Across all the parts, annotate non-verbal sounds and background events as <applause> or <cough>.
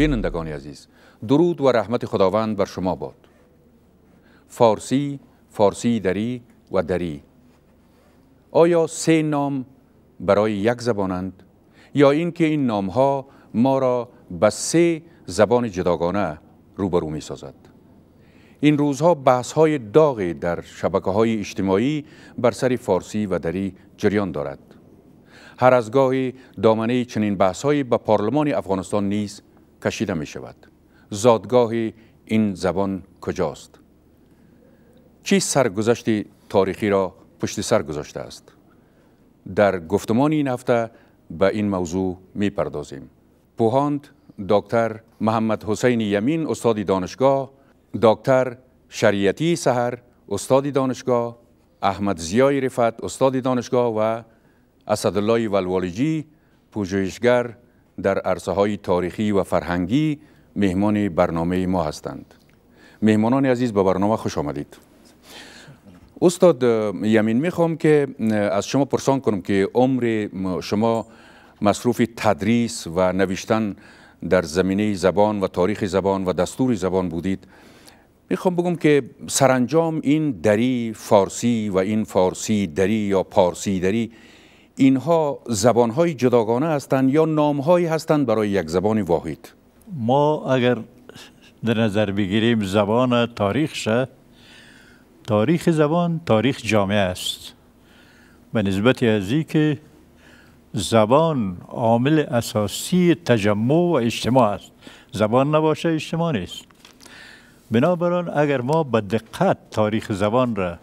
بینندگان عزیز درود و رحمت خداوند بر شما باد فارسی، فارسی دری و دری آیا سه نام برای یک زبانند یا اینکه این, این نام ها ما را به سه زبان جداگانه روبرو می سازد این روزها بحث های داغی در شبکه های اجتماعی بر سر فارسی و دری جریان دارد هر از گاهی دامنه چنین بحث به پارلمان افغانستان نیز کشیده می شود زادگاه این زبان کجاست چی سرگذشت تاریخی را پشت سر گذاشته است در گفتمان این هفته به این موضوع می پردازیم پوهاند دکتر محمد حسین یمین استاد دانشگاه دکتر شریعتی سهر استاد دانشگاه احمد زیای رفت استاد دانشگاه و اسدالله ولوالجی پژوهشگر در عرصه های تاریخی و فرهنگی مهمان برنامه ما هستند مهمانان عزیز به برنامه خوش آمدید استاد یمین میخوام که از شما پرسان کنم که عمر شما مصروف تدریس و نوشتن در زمینه زبان و تاریخ زبان و دستور زبان بودید میخوام بگم که سرانجام این دری فارسی و این فارسی دری یا پارسی دری اینها زبانهای جداگانه هستند یا نامهایی هستند برای یک زبان واحد ما اگر در نظر بگیریم زبان تاریخ تاریخ زبان تاریخ جامعه است به نسبت از که زبان عامل اساسی تجمع و اجتماع است زبان نباشه اجتماع نیست بنابراین اگر ما به دقت تاریخ زبان را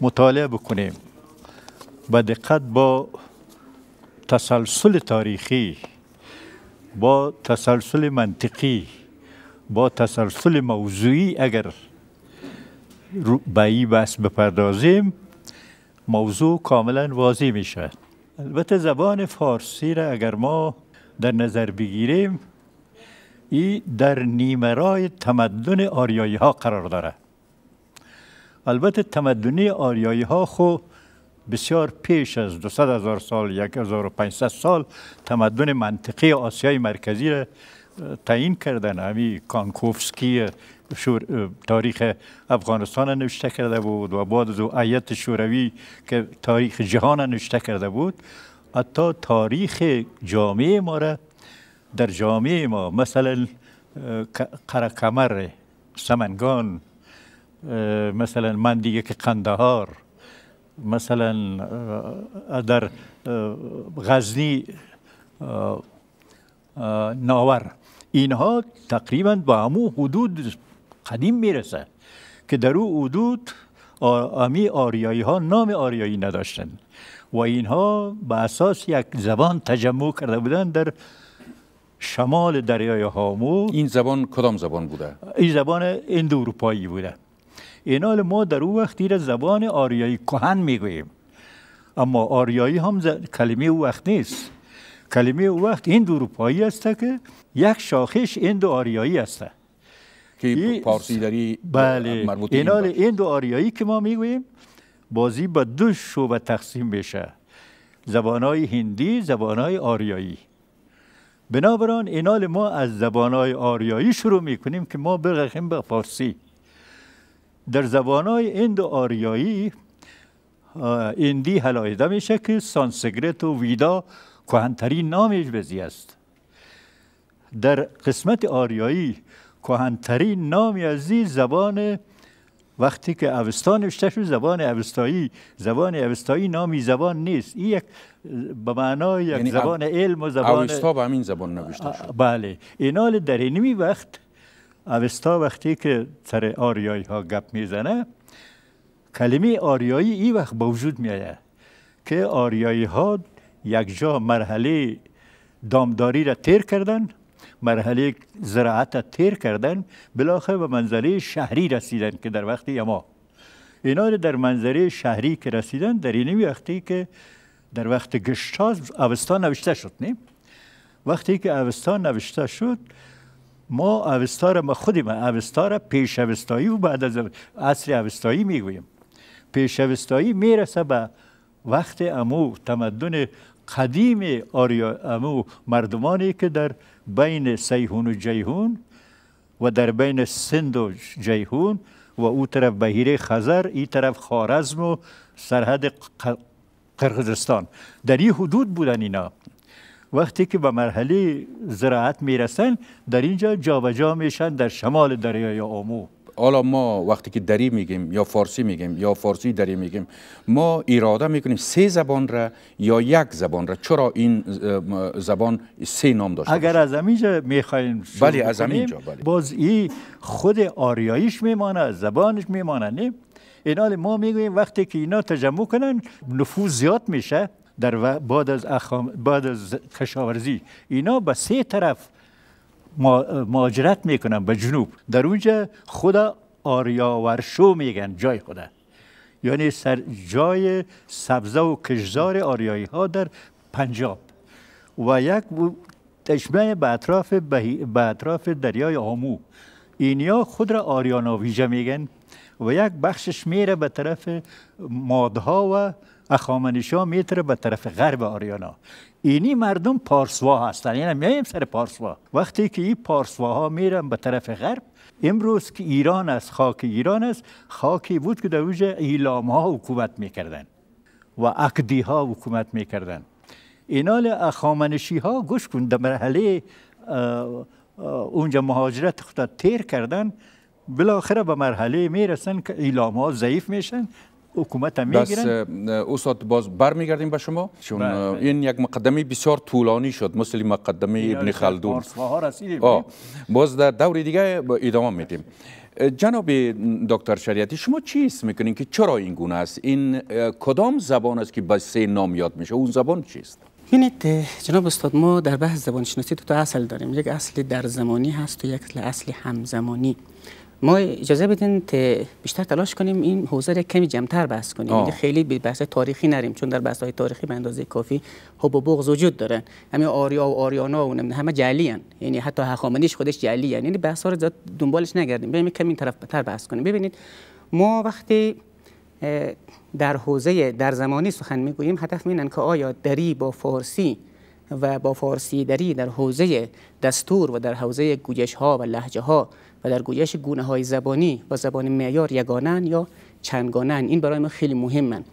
مطالعه بکنیم به دقت با تسلسل تاریخی با تسلسل منطقی با تسلسل موضوعی اگر به این بحث بپردازیم موضوع کاملا واضح می شود البته زبان فارسی را اگر ما در نظر بگیریم ای در نیمرای تمدن آریایی ها قرار داره البته تمدنی آریایی ها خو بسیار پیش از 200 هزار سال 1500 سال تمدن منطقی آسیای مرکزی را تعیین کردن همی کانکوفسکی تاریخ افغانستان نوشته کرده بود و بعد از ایت شوروی که تاریخ جهان نوشته کرده بود حتی تاریخ جامعه ما را در جامعه ما مثلا قرقمر سمنگان مثلا من دیگه قندهار مثلا در غزنی ناور اینها تقریبا به همو حدود قدیم میرسه که در او حدود امی آریایی ها نام آریایی نداشتن و اینها به اساس یک زبان تجمع کرده بودند در شمال دریای هامو این زبان کدام زبان بوده؟ این زبان اندو اروپایی بوده اینا ما در او وقت زبان آریایی کهن میگوییم اما آریایی هم ز... کلمه او وقت نیست کلمه او وقت این اروپایی است که یک شاخش این دو آریایی است که پارسی داری بله اینا این دو آریایی که ما میگوییم بازی به با دو شعبه تقسیم بشه زبانهای هندی زبانهای آریایی بنابراین اینال ما از زبانهای آریایی شروع میکنیم که ما برخیم به فارسی در زبانهای و آریایی ایندی هلایده میشه که سانسگرت و ویدا کهنترین نامش بزی است در قسمت آریایی کهنترین نامی از زبان وقتی که اوستان نوشته زبان اوستایی زبان اوستایی نامی زبان نیست این یک به معنای یک یعنی زبان علم و زبان اوستا به همین زبان نوشته بله اینال در اینمی وقت اوستا وقتی که سر آریایی ها گپ میزنه کلمه آریایی ای وقت به وجود آید که آریایی ها یک جا مرحله دامداری را تیر کردن مرحله زراعت را تیر کردن بالاخره به منظره شهری رسیدن که در وقتی یما اینا در منظره شهری که رسیدن در این وقتی که در وقت گشتاز اوستا نوشته شد نیم وقتی که اوستا نوشته شد ما اوستا ما خودیم پیش اوستایی و بعد از عصر اوستایی میگویم پیش اوستایی میرسه به وقت امو تمدن قدیم آریا امو مردمانی که در بین سیهون و جیهون و در بین سند و جیهون و او طرف بهیر خزر این طرف خارزم و سرحد قرقزستان در این حدود بودن اینا وقتی که به مرحله زراعت میرسن در اینجا جابجا میشن در شمال دریای آمو حالا ما وقتی که دری میگیم یا فارسی میگیم یا فارسی دری میگیم ما اراده میکنیم سه زبان را یا یک زبان را چرا این زبان سه نام داشته اگر از همینجا میخواییم بله از همینجا بله باز ای خود آریاییش میمانه زبانش میمانه نه اینا ما میگوییم وقتی که اینا تجمع کنن نفوذ زیاد میشه در بعد از, بعد از کشاورزی اینا به سه طرف مهاجرت میکنن به جنوب در اونجا خدا آریاورشو میگن جای خدا یعنی سر جای سبزه و کشزار آریایی ها در پنجاب و یک تشمه به اطراف, به اطراف دریای آمو اینیا خود را آریاناویجا میگن و یک بخشش میره به طرف مادها و اخامنشا میتره به طرف غرب آریانا اینی مردم پارسوا هستن یعنی میایم سر پارسوا وقتی که این پارسواها میرن به طرف غرب امروز که ایران است خاک ایران است خاکی بود که در اوج ایلام ها حکومت میکردن و عقدی ها حکومت میکردن اینال اخامنشی ها گوش کن در مرحله اونجا مهاجرت خود تیر کردن بالاخره به مرحله میرسن که ایلام ها ضعیف میشن حکومت هم میگیرن باز برمیگردیم به شما چون بله، بله. این یک مقدمه بسیار طولانی شد مثل مقدمه ابن خلدون باز در دور دیگه ادامه میدیم جناب دکتر شریعتی شما چی اسم میکنین که چرا این گونه است این کدام زبان است که به سه نام یاد میشه اون زبان چیست بینید جناب استاد ما در بحث زبان شناسی دو تا اصل داریم یک اصل در زمانی هست و یک اصل همزمانی ما اجازه بدین بیشتر تلاش کنیم این حوزه کمی جمعتر بحث کنیم یعنی خیلی به بحث تاریخی نریم چون در بحث های تاریخی به اندازه کافی حب و بغض وجود دارن همین آریا و آریانا و همه جعلی هن. یعنی حتی هخامنیش خودش جعلی هن. یعنی بحث ها رو دنبالش نگردیم بریم کمی این طرف بتر بحث کنیم ببینید ما وقتی در حوزه در زمانی سخن میگوییم هدف اینن که آیا دری با فارسی و با فارسی دری در حوزه دستور و در حوزه گویش ها و لحجه ها و در گویش گونه های زبانی و زبان معیار یگانن یا چندگانن این برای ما خیلی مهمن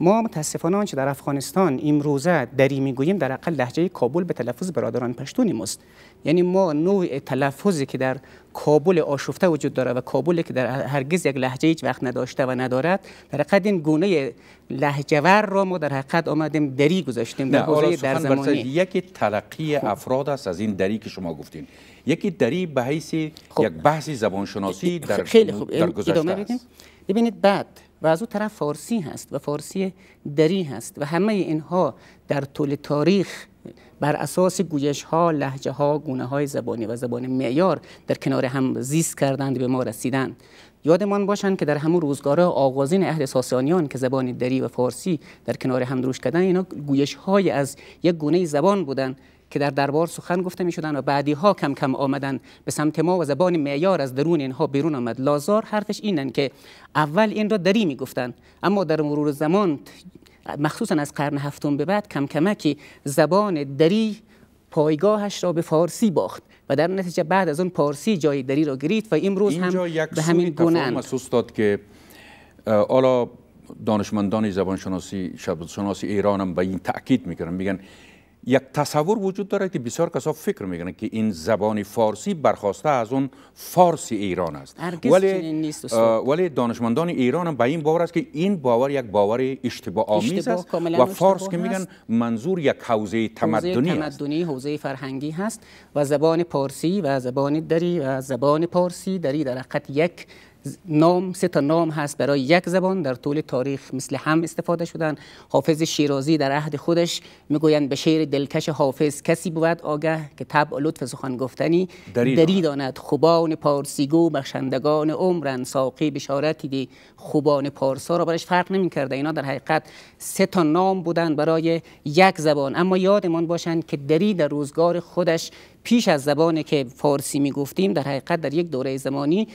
ما متاسفانه آنچه در افغانستان امروزه دری میگوییم در اقل لحجه کابل به تلفظ برادران پشتونی ماست یعنی ما نوع تلفظی که در کابل آشفته وجود داره و کابلی که در هرگز یک لحجه هیچ وقت نداشته و ندارد در حقیقت این گونه لهجهور را ما در حقیقت آمدیم دری گذاشتیم در حوزه در زمانی یکی تلقی خب. افراد است از این دری که شما گفتین یکی دری به حیث خب. یک بحث زبانشناسی خب، در در است ببینید بعد و از اون طرف فارسی هست و فارسی دری هست و همه اینها در طول تاریخ بر اساس گویش ها، لحجه ها، گونه های زبانی و زبان معیار در کنار هم زیست کردند به ما رسیدند یادمان باشند که در همون روزگاره آغازین اهل ساسانیان که زبان دری و فارسی در کنار هم دروش کردند اینا گویش های از یک گونه زبان بودند که در دربار سخن گفته می شدن و بعدی ها کم کم آمدن به سمت ما و زبان معیار از درون اینها بیرون آمد لازار حرفش اینن که اول این را دری می گفتن اما در مرور زمان مخصوصا از قرن هفتم به بعد کم کمکی زبان دری پایگاهش را به فارسی باخت و در نتیجه بعد از اون پارسی جای دری را گرید و امروز هم به همین گونه محسوس داد که حالا دانشمندان زبانشناسی شناسی ایران هم به این تاکید میکنن میگن یک تصور وجود داره که بسیار کسا فکر میکنن که این زبان فارسی برخواسته از اون فارسی ایران است ولی ولی دانشمندان ایران هم به این باور است که این باور یک باور اشتباه آمیز است و فارس که میگن منظور یک حوزه تمدنی است تمدنی حوزه فرهنگی هست و زبان پارسی و زبان دری و زبان پارسی دری در حقیقت یک نام سه تا نام هست برای یک زبان در طول تاریخ مثل هم استفاده شدن حافظ شیرازی در عهد خودش میگویند به شعر دلکش حافظ کسی بود آگه که طبع لطف سخن گفتنی دری داند خوبان پارسیگو بخشندگان عمرن ساقی بشارتی دی خوبان پارسا را برش فرق نمیکرده اینا در حقیقت سه تا نام بودند برای یک زبان اما یادمان باشند که دری در روزگار خودش پیش از زبانی که فارسی می گفتیم در حقیقت در یک دوره زمانی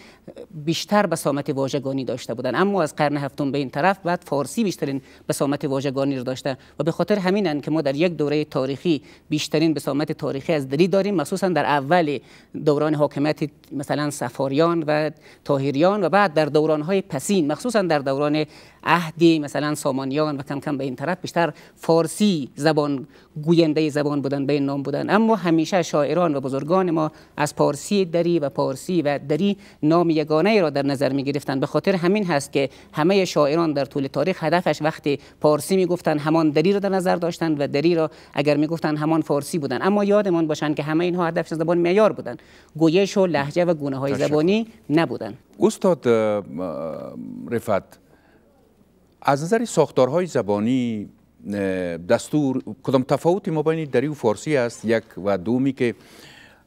بیشتر بسامت واژگانی داشته بودند. اما از قرن هفتم به این طرف بعد فارسی بیشترین بسامت واژگانی رو داشته و به خاطر همینن که ما در یک دوره تاریخی بیشترین بسامت تاریخی از دری داریم مخصوصا در اول دوران حاکمیت مثلا سفاریان و تاهریان و بعد در دوران های پسین مخصوصا در دوران عهدی مثلا سامانیان و کم کم به این طرف بیشتر فارسی زبان گوینده زبان بودن به این نام بودن اما همیشه شاعران و بزرگان ما از پارسی دری و پارسی و دری نام یگانه ای را در نظر می گرفتند به خاطر همین هست که همه شاعران در طول تاریخ هدفش وقتی پارسی می گفتن همان دری را در نظر داشتند و دری را اگر می گفتن همان فارسی بودند اما یادمان باشند که همه اینها هدفش زبان معیار بودند گویش و لهجه و گونه های زبانی نبودند استاد رفعت از نظر ساختارهای زبانی دستور کدام تفاوتی بین دری و فارسی است یک و دومی که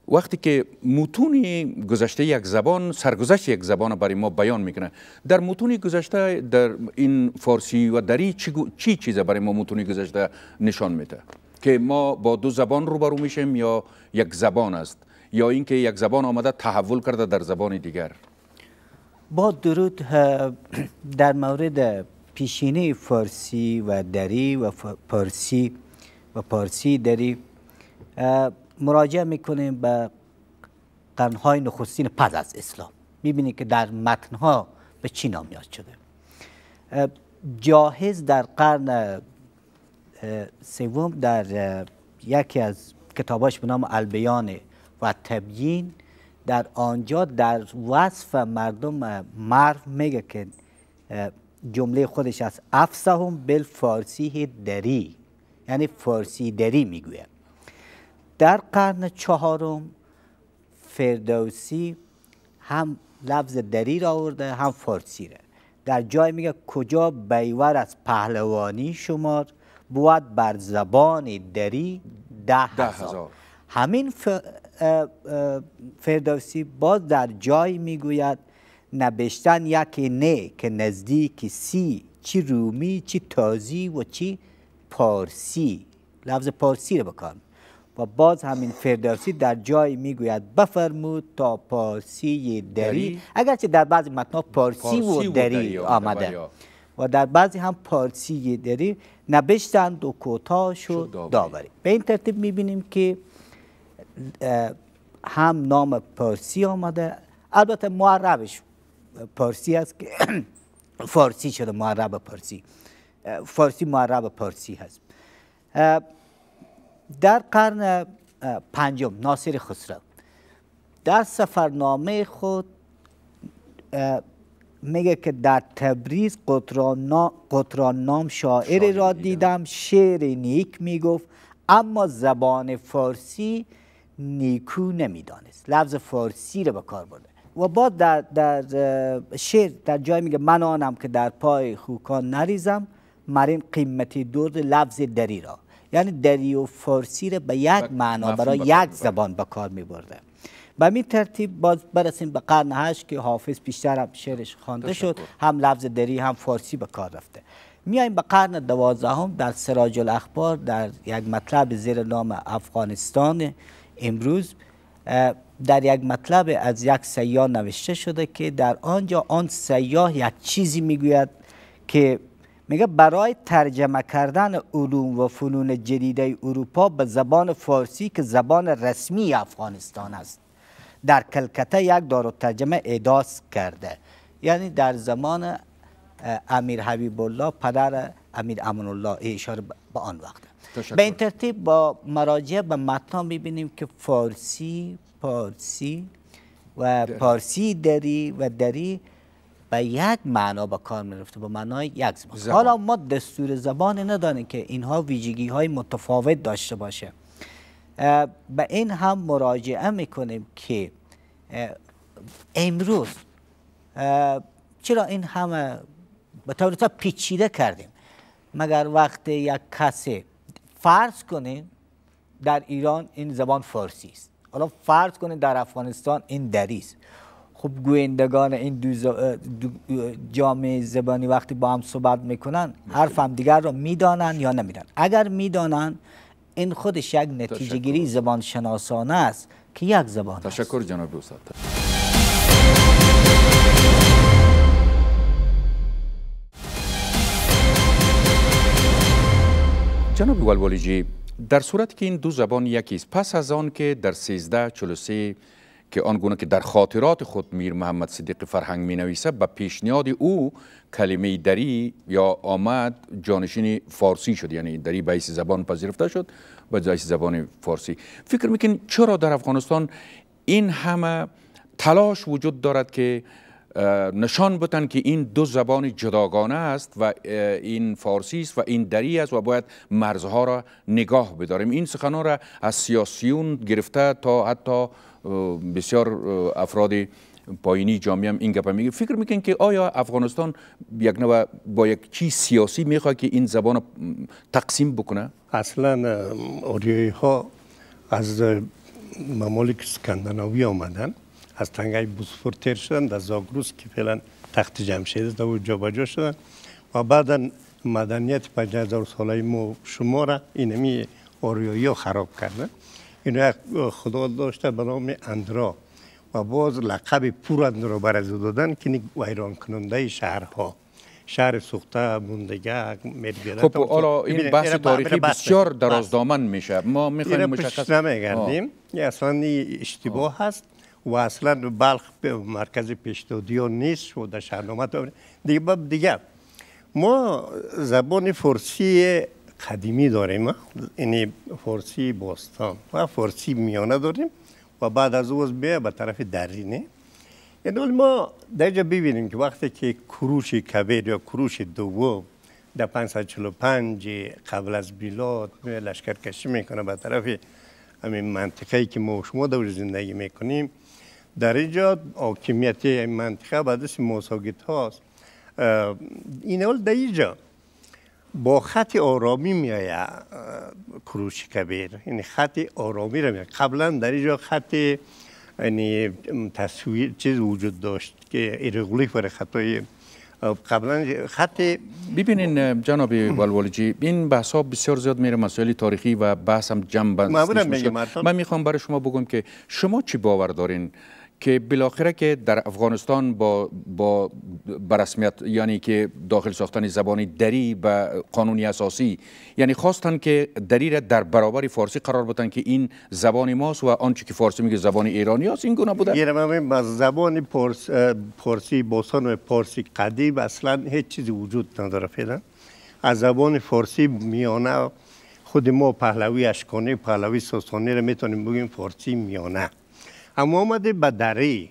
وقتی که متون گذشته یک زبان سرگذشت یک زبان برای ما بیان میکنه در متون گذشته در این فارسی و دری چی, چی چیزه برای ما متون گذشته نشان میده که ما با دو زبان روبرو میشیم یا یک زبان است یا اینکه یک زبان آمده تحول کرده در زبان دیگر با درود در مورد پیشینه فارسی و دری و پارسی و پارسی دری مراجعه میکنیم به قرنهای نخستین پس از اسلام میبینید که در متنها به چی نام یاد شده جاهز در قرن سوم در یکی از کتاباش به نام البیان و تبیین در آنجا در وصف مردم مرو میگه که جمله خودش است افسهم بل فارسی دری یعنی فارسی دری میگوید در قرن چهارم فردوسی هم لفظ دری را آورده هم فارسی را در جای میگه کجا بیور از پهلوانی شمار بود بر زبان دری ده, هزار. همین فردوسی باز در جای میگوید نبشتن یک نه که نزدیک سی چی رومی چی تازی و چی پارسی لفظ پارسی رو بکن و باز همین فردوسی در جای میگوید بفرمود تا پارسی دری اگرچه در بعضی متنا پارسی, پارسی و دری آمده و در بعضی هم پارسی دری نبشتند و کوتاش و داوری به این ترتیب میبینیم که هم نام پارسی آمده البته معربش پارسی است که <clears throat> فارسی شده معرب پارسی فارسی معرب پارسی هست در قرن پنجم ناصر خسرو در سفرنامه خود میگه که در تبریز قطران نام شاعر را دیدم شعر نیک میگفت اما زبان فارسی نیکو نمیدانست لفظ فارسی را به کار برد و بعد در, در شعر در جای میگه من آنم که در پای خوکان نریزم مرین قیمتی دور لفظ دری را یعنی دری و فارسی را به یک معنا برای یک زبان به کار می برده به این ترتیب باز برسیم به قرن هشت که حافظ بیشتر هم شعرش خوانده شد هم لفظ دری هم فارسی به کار رفته میایم به قرن هم در سراج الاخبار در یک مطلب زیر نام افغانستان امروز در یک مطلب از یک سیاه نوشته شده که در آنجا آن سیاه یک چیزی میگوید که میگه برای ترجمه کردن علوم و فنون جدیده اروپا به زبان فارسی که زبان رسمی افغانستان است در کلکته یک دارو ترجمه اداس کرده یعنی در زمان امیر حبیب الله پدر امیر امن الله اشاره به آن وقت به این ترتیب با مراجعه به متن میبینیم که فارسی پارسی و پارسی دری و دری به یک معنا با کار میرفته با معنای یک زبان. حالا ما دستور زبان ندانیم که اینها ویژگی های متفاوت داشته باشه به این هم مراجعه میکنیم که امروز چرا این همه به طور تا پیچیده کردیم مگر وقت یک کسی فرض کنیم در ایران این زبان فارسی است حالا فرض کنید در افغانستان این دریست خب گویندگان این دو جامعه زبانی وقتی با هم صحبت میکنن حرف هم دیگر رو میدانن یا نمیدن اگر میدانن این خودش یک نتیجه گیری زبان شناسانه است که یک زبان تشکر است جناب استاد جناب والوالی جی در صورت که این دو زبان یکی است پس از آن که در 13 43 که آنگونه که در خاطرات خود میر محمد صدیق فرهنگ می نویسه به پیشنیاد او کلمه دری یا آمد جانشین فارسی شد یعنی دری به زبان پذیرفته شد به جای زبان فارسی فکر میکنین چرا در افغانستان این همه تلاش وجود دارد که نشان بتن که این دو زبان جداگانه است و این فارسی است و این دری است و باید مرزها را نگاه بداریم این سخنان را از سیاسیون گرفته تا حتی بسیار افراد پایینی جامعه هم این گپه میگه فکر میکنین که آیا افغانستان یک نوع با یک چی سیاسی میخواد که این زبان تقسیم بکنه اصلا آریایی ها از ممالک سکندناوی آمدن از تنگای بوسفور تیر شدن در زاگروس که فعلا تخت جمشید است با جا شدن و بعدا مدنیت 5000 ساله ما شما را اینمی آریایی خراب کردن این خدا داشته به نام اندرا و باز لقب پور اندرا برز دادن که ویران کننده شهرها شهر سوخته موندگه میرگیره خب حالا این بحث تاریخی بسیار دراز دامن میشه ما میخوایم مشخص نمیگردیم اصلا اشتباه هست و اصلا بلخ مرکز پیشتودیو نیست و در شهرنامه دیگه باب دیگه ما زبان فرسی قدیمی داریم یعنی فرسی باستان و فرسی میانه داریم و بعد از اوز بیا به طرف درینه یعنی ما در ببینیم که وقتی که کروش کبیر یا کروش دوم در 545 قبل از بیلاد لشکر کشی میکنه به طرف همین منطقه که ما شما دور زندگی میکنیم در اینجا حاکمیت این منطقه به دست موساگیت هاست این اول در اینجا با خط آرامی می کروش کبیر یعنی خط آرامی را می قبلا در اینجا خط یعنی تصویر چیز وجود داشت که ایرگولیف برای خطای قبلا خط ببینین جناب <clears throat> والوالجی این بحث ها بسیار زیاد میره مسئله تاریخی و بحث هم جنب من میخوام برای شما بگم که شما چی باور دارین که بالاخره که در افغانستان با با برسمیت یعنی که داخل ساختن زبانی دری به قانونی اساسی یعنی خواستن که دری را در برابر فارسی قرار بدن که این زبان ماست و آنچه که فارسی میگه زبان ایرانی است این گونه بوده یعنی از زبان فارسی فارسی باستان و پارسی قدیم اصلا هیچ چیزی وجود نداره فعلا از زبان فارسی میانه خود ما پهلوی اشکانه پهلوی ساسانی را میتونیم بگیم فارسی میانه اما آمده به دری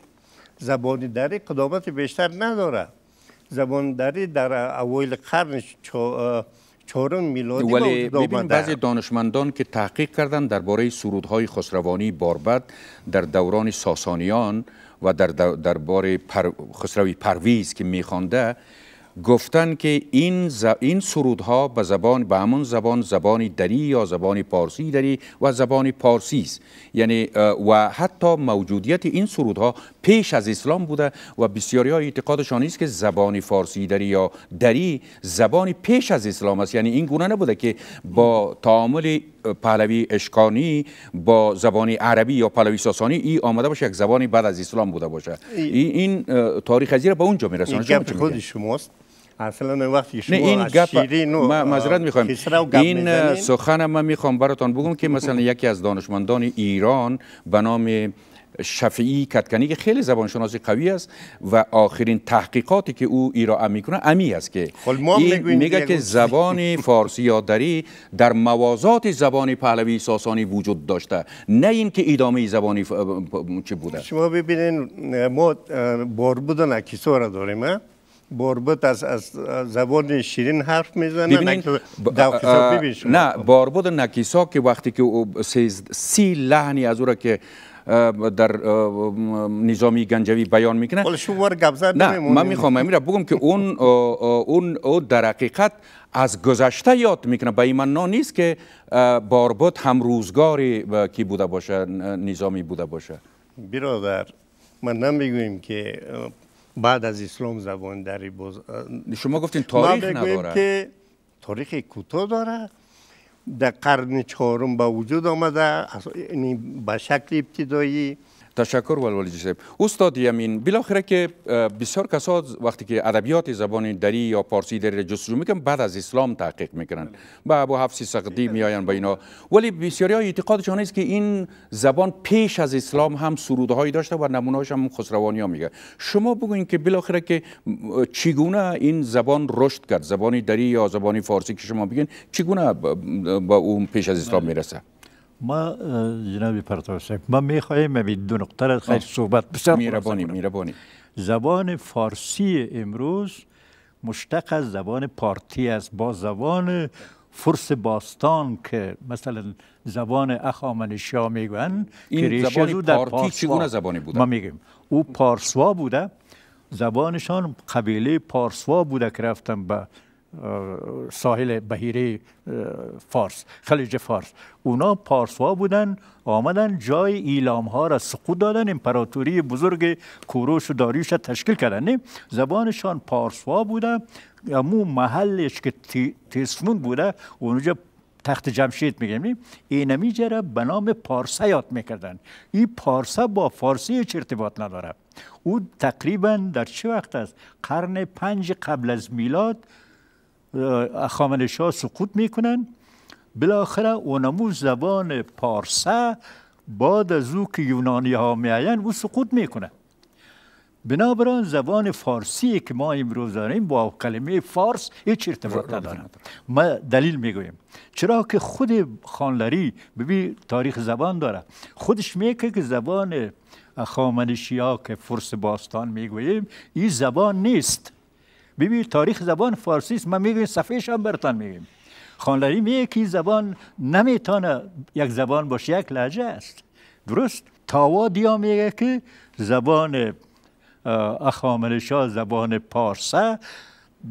زبان دری قدامت بیشتر نداره زبان دری در اول قرن چهارم میلادی ولی ببین بعضی دانشمندان که تحقیق کردند درباره سرودهای خسروانی باربد در دوران ساسانیان و در درباره پر خسروی پرویز که میخوانده گفتن که این, ز... این سرودها به زبان به همون زبان زبان دری یا زبان پارسی دری و زبان پارسی است یعنی و حتی موجودیت این سرودها پیش از اسلام بوده و بسیاری ها اعتقادشان است که زبان فارسی دری یا دری زبان پیش از اسلام است یعنی این گونه نبوده که با تعامل پهلوی اشکانی با زبان عربی یا پهلوی ساسانی ای آمده باشه یک زبانی بعد از اسلام بوده باشه این تاریخ ازیر به اونجا میرسونه خود شماست اصلا اون وقتی شما نه این گپ ما معذرت میخوام این سخن ما میخوام براتان بگم که مثلا یکی از دانشمندان ایران به نام شفیعی کتکنی که خیلی زبانشناسی قوی است و آخرین تحقیقاتی که او ارائه میکنه امی است که خب، میگه که زبان فارسی یادری در موازات زبان پهلوی ساسانی وجود داشته نه اینکه ادامه زبانی چه بوده شما ببینید ما بار بودن را داریم باربود از, از زبان شیرین حرف میزنه نه باربود نکیسا که وقتی که او سی لحنی از او را که در نظامی گنجوی بیان میکنه ولی شما نه من میخوام امیره بگم که اون اون او در حقیقت از گذشته یاد میکنه به این معنا نیست که باربود هم روزگاری کی بوده باشه نظامی بوده باشه برادر من نمیگوییم که بعد از اسلام زبان در شما گفتین تاریخ نداره که تاریخ کوتاه داره در قرن چهارم به وجود آمده یعنی به شکل ابتدایی تشکر ولولی صاحب استاد یمین بالاخره که بسیار کسا وقتی که ادبیات زبان دری یا پارسی دری جستجو میکنن بعد از اسلام تحقیق میکنن بله. با ابو حفص سقدی میاین به اینا ولی بسیاری ها اعتقادشان است که این زبان پیش از اسلام هم سرودهایی داشته و نمونهاش هم خسروانی ها میگه شما بگوین که بالاخره که چگونه این زبان رشد کرد زبان دری یا زبان فارسی که شما بگین چگونه با اون پیش از اسلام بله. میرسه ما جناب پرتاب ما میخواهیم این دو نقطه را خیلی صحبت بسیار میربانی میربانی زبان فارسی امروز مشتق از زبان پارتی است با زبان فرس باستان که مثلا زبان اخامنشا میگن این که زبان پارتی چگونه زبانی بوده ما میگیم او پارسوا بوده زبانشان قبیله پارسوا بوده که رفتن به ساحل بهیره فارس خلیج فارس اونا پارسوا بودن آمدن جای ایلام ها را سقوط دادن امپراتوری بزرگ کوروش و داریوش را تشکیل کردن زبانشان پارسوا بوده امو محلش که تیسمون بوده اونجا تخت جمشید میگیم اینمی جرا به نام پارسا یاد میکردن این پارسا با فارسی هیچ ارتباط نداره او تقریبا در چه وقت است قرن پنج قبل از میلاد ها سقوط میکنن بالاخره اونمو زبان پارسه بعد از او که یونانی ها میاین او سقوط میکنه بنابراین زبان فارسی که ما امروز داریم با کلمه فارس هیچ ارتباط نداره ما دلیل میگویم چرا که خود خانلری ببین تاریخ زبان داره خودش میگه که زبان خامنشی ها که فرس باستان میگوییم این زبان نیست ببین تاریخ زبان فارسی است ما میگیم صفحه برتان میگیم خانلری میگه که زبان نمیتونه یک زبان باشه یک لحجه است درست تاوا دیا میگه که زبان اخامنشا زبان پارسه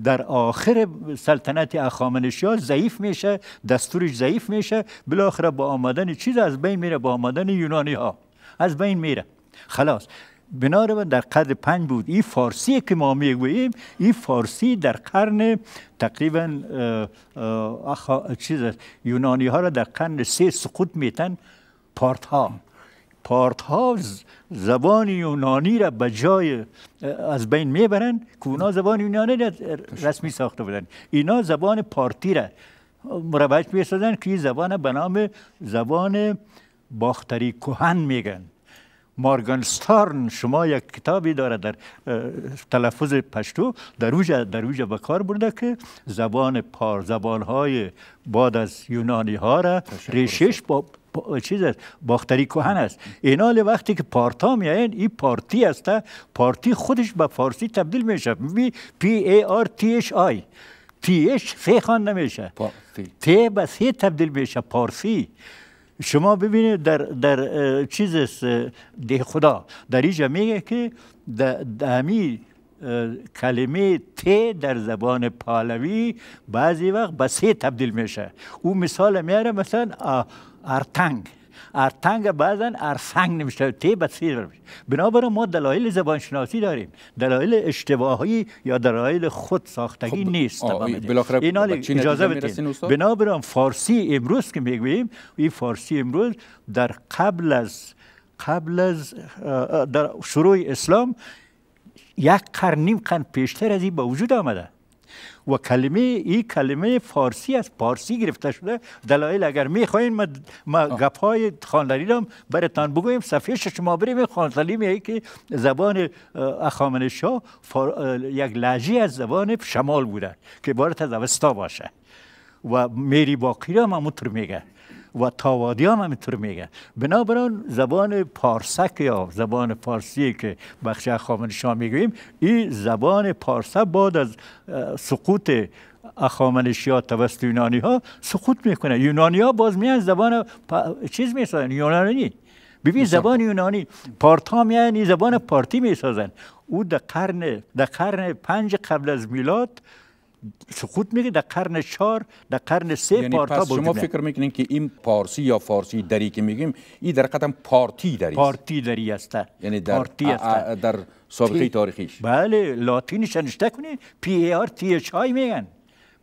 در آخر سلطنت اخامنشیان ضعیف میشه دستورش ضعیف میشه بالاخره با آمدن چیز از بین میره با آمدن یونانی ها از بین میره خلاص بنابراین در قرن پنج بود این فارسی که ما میگوییم این فارسی در قرن تقریبا چیز یونانی ها را در قرن سه سقوط میتن پارت ها پارت ها زبان یونانی را به جای از بین میبرند که اونا زبان یونانی را رسمی ساخته بودن اینا زبان پارتی را مروج میسازن که این زبان به نام زبان باختری کوهن میگن ستارن شما یک کتابی داره در تلفظ پشتو در اوجه در به کار برده که زبان پار زبان های بعد از یونانی ها را ریشش با چیز است باختری کهن است اینال وقتی که پارتا میاین این پارتی است پارتی خودش به فارسی تبدیل میشه می پی ای آر تی اش آی تی اش سه خان نمیشه تی به سه تبدیل میشه پارسی شما ببینید در, در چیز ده خدا در اینجا میگه که همی کلمه ت در زبان پالوی بعضی وقت به سه تبدیل میشه او مثال میاره مثلا ارتنگ ارتنگ بعضا ارسنگ نمیشه تی بسیر میشه بنابراین ما دلایل زبان شناسی داریم دلایل اشتباهی یا دلایل خود ساختگی خب نیست اینا اجازه بدین بنابراین فارسی امروز که میگوییم این فارسی امروز در قبل از قبل از در شروع اسلام یک قرن نیم قرن پیشتر از این به وجود آمده و کلمه این کلمه فارسی از پارسی گرفته شده دلایل اگر میخواین ما, ما گپ های را براتان بگویم صفحه شما بریم خانداری میگه که زبان اخامنشا یک لژی از زبان شمال بوده که بارت از اوستا باشه و میری باقی را ما متر میگه و تاوادیان هم اینطور میگن بنابراین زبان پارسک یا زبان فارسی که بخش اخامنشا میگویم این زبان پارسه بعد از سقوط اخامنشی ها توسط یونانی ها سقوط میکنه یونانی ها باز میان زبان پا... چیز میسازن یونانی ببین زبان یونانی ها میان زبان پارتی میسازن او در قرن قرن پنج قبل از میلاد سقوط میگه در قرن 4 در قرن سه یعنی پارتا پس شما فکر میکنین که این پارسی یا فارسی دری که میگیم این در قدم پارتی دری پارتی دری است یعنی در پارتی است در سابقه تاریخیش بله لاتینش نشته کنین پی ای آر تی اچ آی میگن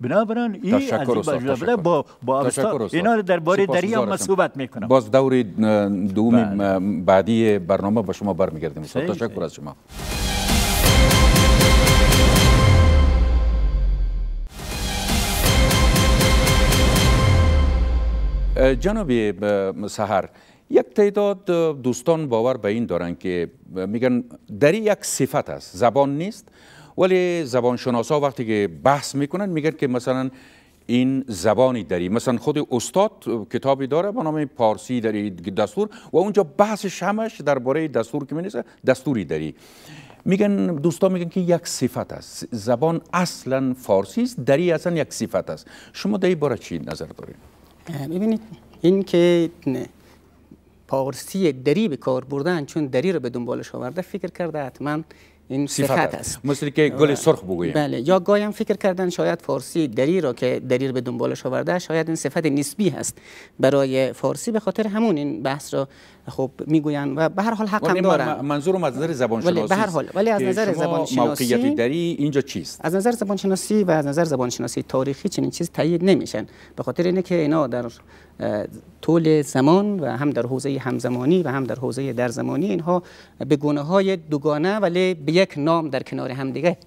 بنابراین این از بله، با با, با اینا در درباره دری هم صحبت میکنم باز دور دوم بله. بعدی برنامه با شما برمیگردیم تشکر از شما جناب سهر یک تعداد دوستان باور به این دارن که میگن دری یک صفت است زبان نیست ولی زبان شناسا وقتی که بحث میکنن میگن که مثلا این زبانی دری مثلا خود استاد کتابی داره با نام پارسی دری دستور و اونجا بحثش همش درباره دستور که مینیسه دستوری دری میگن دوستان میگن که یک صفت است زبان اصلا فارسی است دری اصلا یک صفت است شما در این باره چی نظر دارید ببینید این که پارسی دری به کار بردن چون دری رو به دنبالش آورده فکر کرده حتما این صفت است مثل که گل سرخ بگویم بله یا گایم فکر کردن شاید فارسی دری را که دری به دنبالش آورده شاید این صفت نسبی هست برای فارسی به خاطر همون این بحث را خب میگوین و به هر حال حق هم منظورم از نظر زبان شناسی ولی به هر حال ولی از نظر زبان شناسی دری اینجا چیست از نظر زبان شناسی و از نظر زبان شناسی تاریخی چنین چیز تایید نمیشن به خاطر اینه که اینا در طول زمان و هم در حوزه همزمانی و هم در حوزه در زمانی اینها به گونه های دوگانه ولی به یک نام در کنار همدیگه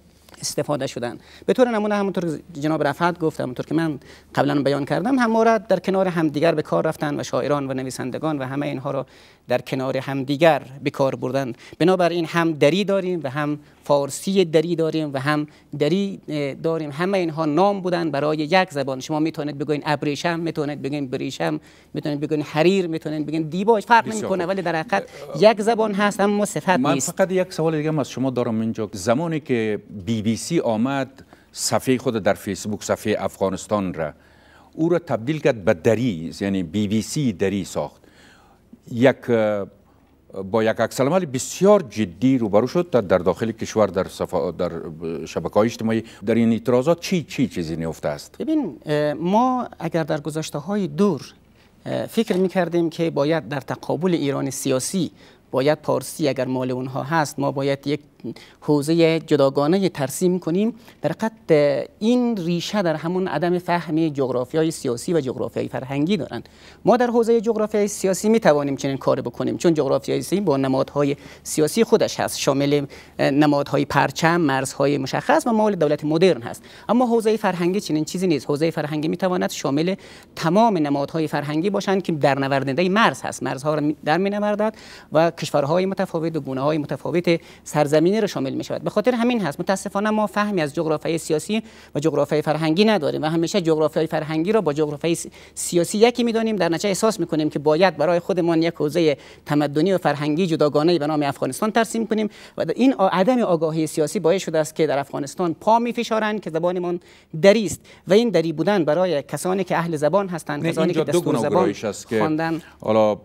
استفاده شدن به طور نمونه همونطور جناب رفعت گفت همونطور که من قبلا بیان کردم همارا در کنار همدیگر به کار رفتن و شاعران و نویسندگان و همه اینها را در کنار همدیگر به کار بردن بنابراین هم دری داریم و هم فارسی دری داریم و هم دری داریم همه اینها نام بودن برای یک زبان شما میتونید بگوین ابریشم میتونید بگوین بریشم میتونید بگوین حریر میتونید بگین دیباش فرق کنه ولی در حقیقت یک زبان هست اما صفت نیست من فقط یک سوال دیگه از شما دارم اینجا زمانی که بی بی سی آمد صفحه خود در فیسبوک صفحه افغانستان را او را تبدیل کرد به دری یعنی بی بی سی دری ساخت یک با یک عکس بسیار جدی روبرو شد در داخل کشور در در شبکه اجتماعی در این اعتراضات چی چی چیزی نیفته است ببین ما اگر در گذاشته های دور فکر می کردیم که باید در تقابل ایران سیاسی باید پارسی اگر مال اونها هست ما باید یک حوزه جداگانه ترسیم کنیم در قطع این ریشه در همون عدم فهم های سیاسی و های فرهنگی دارن ما در حوزه های سیاسی می توانیم چنین کار بکنیم چون جغرافیای سیاسی با نمادهای سیاسی خودش هست شامل نمادهای پرچم مرزهای مشخص و مال دولت مدرن هست اما حوزه فرهنگی چنین چیزی نیست حوزه فرهنگی می تواند شامل تمام نمادهای فرهنگی باشند که در نوردنده مرز هست مرزها را در می و کشورهای متفاوت و گونه های متفاوت سرزمین زمینه رو شامل می شود به خاطر همین هست متاسفانه ما فهمی از جغرافیای سیاسی و جغرافیای فرهنگی نداریم و همیشه جغرافیای فرهنگی را با جغرافیای سیاسی یکی می دانیم در نتیجه احساس کنیم که باید برای خودمان یک حوزه تمدنی و فرهنگی جداگانه به نام افغانستان ترسیم کنیم و این عدم آگاهی سیاسی باعث شده است که در افغانستان پا می فشارند که زبانمان دری است و این دری بودن برای کسانی که اهل زبان هستند کسانی که دستور زبان خواندن حالا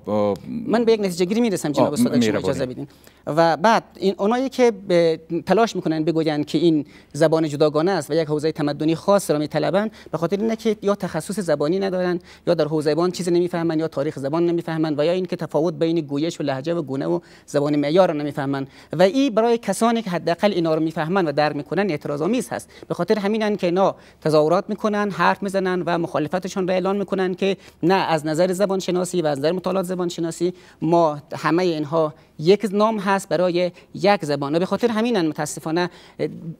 من به یک نتیجه گیری میرسم جناب استاد اجازه بدین و بعد این اونایی که که تلاش میکنن بگویند که این زبان جداگانه است و یک حوزه تمدنی خاص را میطلبند به خاطر اینکه یا تخصص زبانی ندارن یا در حوزه زبان چیزی نمیفهمن یا تاریخ زبان نمیفهمن و یا اینکه تفاوت بین گویش و لهجه و گونه و زبان معیار را نمیفهمن و این برای کسانی که حداقل اینا رو میفهمن و در میکنن اعتراض آمیز هست به خاطر همینن که اینا تظاهرات میکنن حرف میزنن و مخالفتشان را اعلان میکنن که نه از نظر زبان شناسی و از نظر مطالعات زبان شناسی ما همه اینها یک نام هست برای یک زبان و به خاطر همین متاسفانه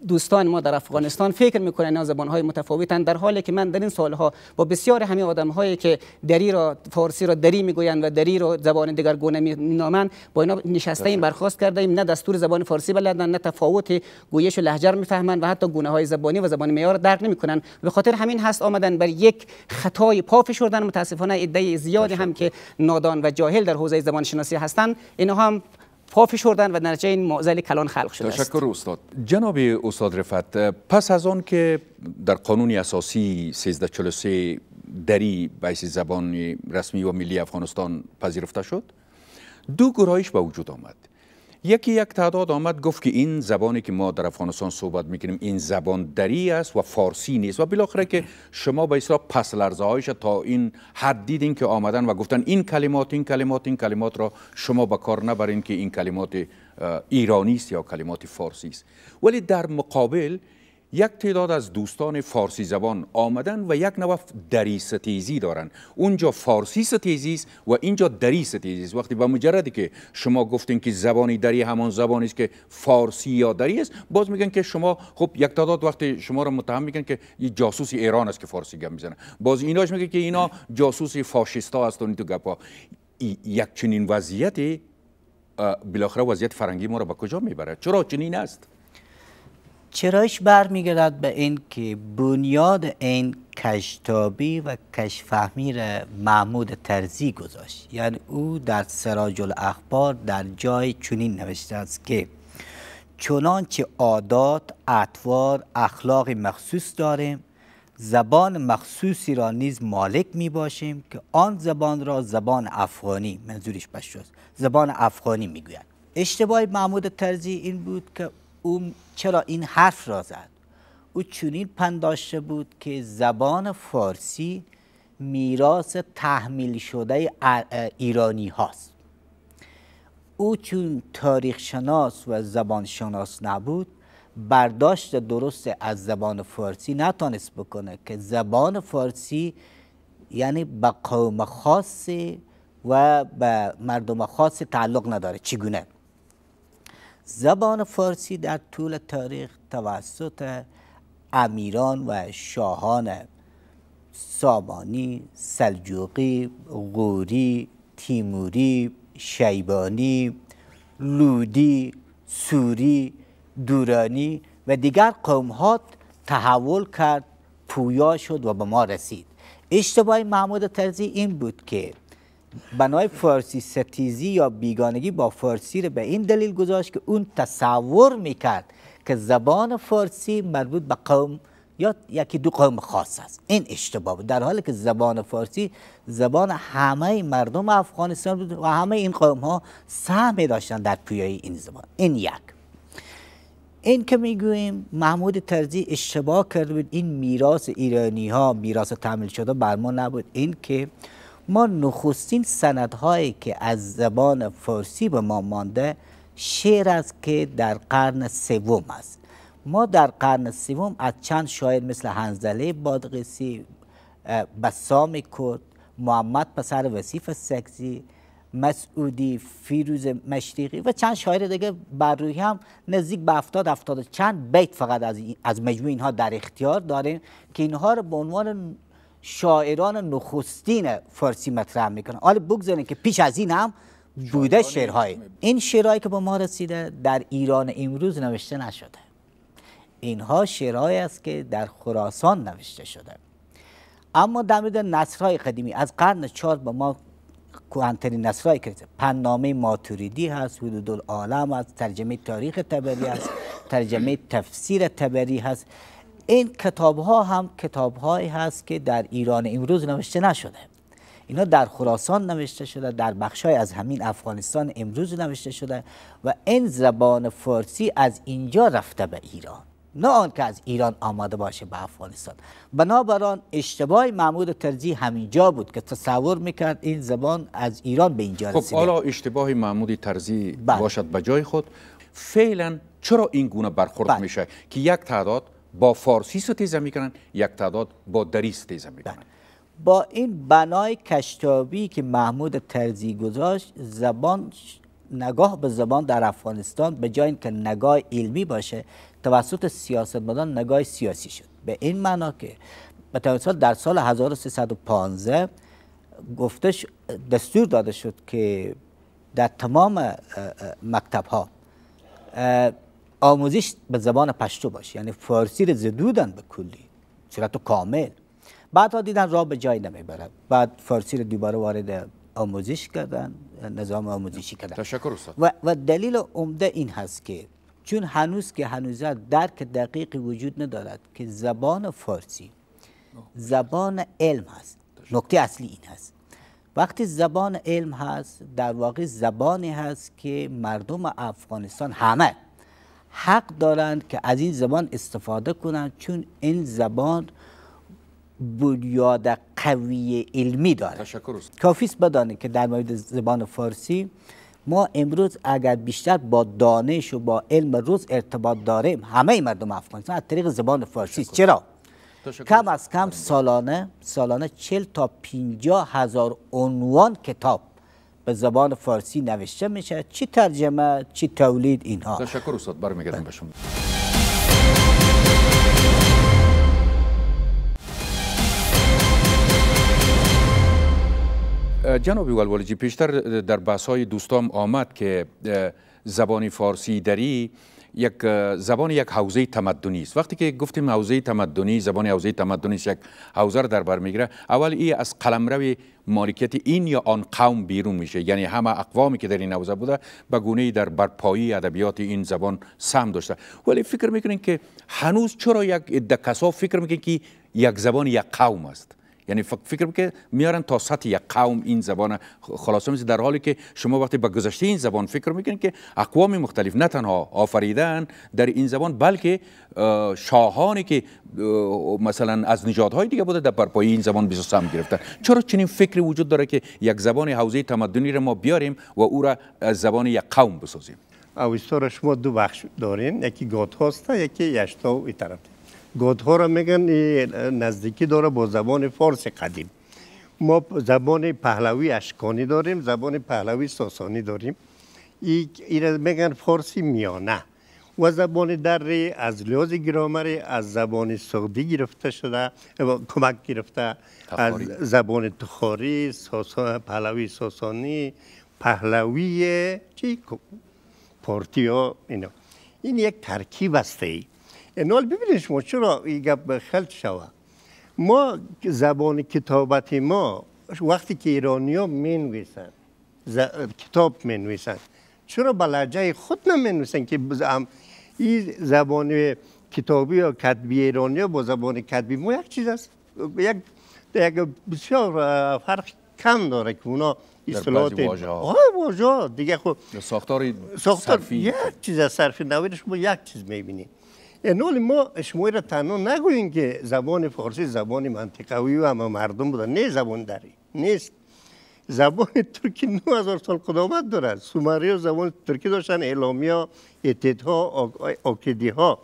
دوستان ما در افغانستان فکر میکنن اینا زبان های متفاوتن در حالی که من در این سالها با بسیار همین آدم هایی که دری را فارسی را دری میگویند و دری را زبان دیگر گونه مینامند با اینا نشسته این بله. برخواست کرده ایم نه دستور زبان فارسی بلدن نه تفاوت گویش و لهجه میفهمند و حتی گونه های زبانی و زبان معیار درک نمیکنن به خاطر همین هست آمدن بر یک خطای پا فشردن متاسفانه ایده زیادی هم که نادان و جاهل در حوزه زبان شناسی هستند اینها هم پافشوردن و در این معضل کلان خلق شده تشکر است استاد جناب استاد رفت پس از آن که در قانون اساسی 1343 دری بحث زبان رسمی و ملی افغانستان پذیرفته شد دو گرایش به وجود آمد یکی یک تعداد آمد گفت که این زبانی که ما در افغانستان صحبت میکنیم این زبان دری است و فارسی نیست و بالاخره که شما به اصطلاح پس لرزه تا این حد دیدین که آمدن و گفتن این کلمات این کلمات این کلمات را شما به کار نبرین که این کلمات ایرانی است یا کلمات فارسی است ولی در مقابل یک تعداد از دوستان فارسی زبان آمدن و یک نوع دری ستیزی دارن اونجا فارسی ستیزی است و اینجا دری ستیزی است وقتی به مجردی که شما گفتین که زبانی دری همان زبانی است که فارسی یا دری است باز میگن که شما خب یک تعداد وقتی شما را متهم میگن که یه جاسوس ایران است که فارسی گپ میزنه باز ایناش میگه که اینا جاسوس فاشیستا هستند و تو گپا یک چنین وضعیتی بالاخره وضعیت فرنگی ما را به کجا میبره چرا چنین است چرایش برمیگردد به این که بنیاد این کشتابی و کشفهمی را محمود ترزی گذاشت یعنی او در سراج الاخبار در جای چنین نوشته است که چنانچه عادات اطوار اخلاق مخصوص داریم زبان مخصوصی را نیز مالک می باشیم که آن زبان را زبان افغانی منظورش پشت زبان افغانی می گوید اشتباه محمود ترزی این بود که او چرا این حرف را زد او چنین پنداشته بود که زبان فارسی میراث تحمیل شده ایرانی هاست او چون تاریخ شناس و زبان شناس نبود برداشت درست از زبان فارسی نتانست بکنه که زبان فارسی یعنی به قوم خاص و به مردم خاص تعلق نداره چگونه زبان فارسی در طول تاریخ توسط امیران و شاهان سامانی، سلجوقی، غوری، تیموری، شیبانی، لودی، سوری، دورانی و دیگر قومها تحول کرد پویا شد و به ما رسید اشتباه محمود ترزی این بود که بنای فارسی ستیزی یا بیگانگی با فارسی رو به این دلیل گذاشت که اون تصور میکرد که زبان فارسی مربوط به قوم یا یکی دو قوم خاص است این اشتباه بود در حالی که زبان فارسی زبان همه مردم افغانستان بود و همه این قوم ها سهمی داشتن در پیایی این زبان این یک این که میگویم محمود ترزی اشتباه کرده بود این میراث ایرانی ها میراث تحمیل شده بر ما نبود این که ما نخستین سندهایی که از زبان فارسی به ما مانده شعر است که در قرن سوم است ما در قرن سوم از چند شاعر مثل هنزله بادغیسی بسام کرد محمد پسر وصیف سکزی مسعودی فیروز مشریقی و چند شاعر دیگه بر روی هم نزدیک به افتاد افتاد چند بیت فقط از, از مجموع اینها در اختیار داریم که اینها رو به عنوان شاعران نخستین فارسی مطرح میکنن حالا بگذاریم که پیش از این هم بوده شعرهای این شعرهایی که به ما رسیده در ایران امروز نوشته نشده اینها شعرهایی است که در خراسان نوشته شده اما در مورد نصرهای قدیمی از قرن چهار به ما کوانتری نصرهایی که پنامه ماتوریدی هست حدود العالم هست ترجمه تاریخ تبری هست ترجمه تفسیر تبری هست این کتاب ها هم کتاب هایی هست که در ایران امروز نوشته نشده اینا در خراسان نوشته شده در های از همین افغانستان امروز نوشته شده و این زبان فارسی از اینجا رفته به ایران نه آن که از ایران آماده باشه به افغانستان بنابراین اشتباه محمود ترزی همینجا بود که تصور میکرد این زبان از ایران به اینجا خب، رسیده خب حالا اشتباه محمود ترزی بله. باشد به جای خود فعلا چرا این گونه برخورد بله. میشه که یک تعداد با فارسی ستیزه میکنن یک تعداد با دری ستیزه میکنن بله. با این بنای کشتابی که محمود ترزی گذاشت زبان نگاه به زبان در افغانستان به جای اینکه نگاه علمی باشه توسط سیاستمدان نگاه سیاسی شد به این معنا که به در سال 1315 گفتش دستور داده شد که در تمام مکتب ها آموزش به زبان پشتو باشه یعنی فارسی رو زدودن به کلی صورت کامل بعدها دیدن را به جای نمیبره بعد فارسی رو دوباره وارد آموزش کردن نظام آموزشی کردن تشکر و, و دلیل عمده این هست که چون هنوز که هنوز درک دقیقی وجود ندارد که زبان فارسی زبان علم هست نکته اصلی این هست وقتی زبان علم هست در واقع زبانی هست که مردم افغانستان همه حق دارند که از این زبان استفاده کنند چون این زبان بنیاد قوی علمی داره کافیست بدانید که در مورد زبان فارسی ما امروز اگر بیشتر با دانش و با علم روز ارتباط داریم همه مردم افغانستان از طریق زبان فارسی است چرا؟ کم از کم سالانه سالانه 40 تا 50 هزار عنوان کتاب به زبان فارسی نوشته میشه چی ترجمه چی تولید اینها تشکر استاد برمیگردم به شما جناب والوالجی پیشتر در بحث های دوستام آمد که زبان فارسی دری یک زبان یک حوزه تمدنی است وقتی که گفتیم حوزه تمدنی زبان حوزه تمدنی است یک حوزه در بر میگیره اول ای از قلمرو مالکیت این یا آن قوم بیرون میشه یعنی همه اقوامی که در این حوزه بوده به گونه در برپایی ادبیات این زبان سهم داشته ولی فکر میکنین که هنوز چرا یک عده فکر میکنین که یک زبان یک قوم است یعنی فکر که میارن تا سطح یک قوم این زبان خلاصه میشه در حالی که شما وقتی به گذشته این زبان فکر میکنید که اقوام مختلف نه تنها آفریدن در این زبان بلکه شاهانی که مثلا از نژادهای دیگه بوده در برپایی این زبان بیشتر هم گرفتن چرا چنین فکری وجود داره که یک زبان حوزه تمدنی را ما بیاریم و او را از زبان یک قوم بسازیم اوستا شما دو بخش دارین یکی گات یکی یشتا گادها را میگن نزدیکی داره با زبان فارس قدیم ما زبان پهلوی اشکانی داریم زبان پهلوی ساسانی داریم این میگن فارسی میانه و زبان در از لحاظ گرامر از زبان سعودی گرفته شده کمک گرفته از زبان تخاری ساسان، پهلوی ساسانی پهلوی چی ها اینا این یک ترکیب است نال ببینید شما چرا این گپ خلط ما زبان کتابت ما وقتی که ایرانی ها می کتاب می چرا به خود نمی که هم این زبان کتابی یا کتبی ایرانی با زبان کتبی ما یک چیز است یک بسیار فرق کم داره که اونا اصطلاحات واژه دیگه خب ساختار ساختار یک چیز از صرف نویر شما یک چیز بینید نال ما شما را تنها که زبان فارسی زبان منطقوی و همه مردم بودن نه زبان داری نیست زبان ترکی 9000 سال قدامت دارد سومری ها زبان ترکی داشتن اعلامی ها ها آکیدی ها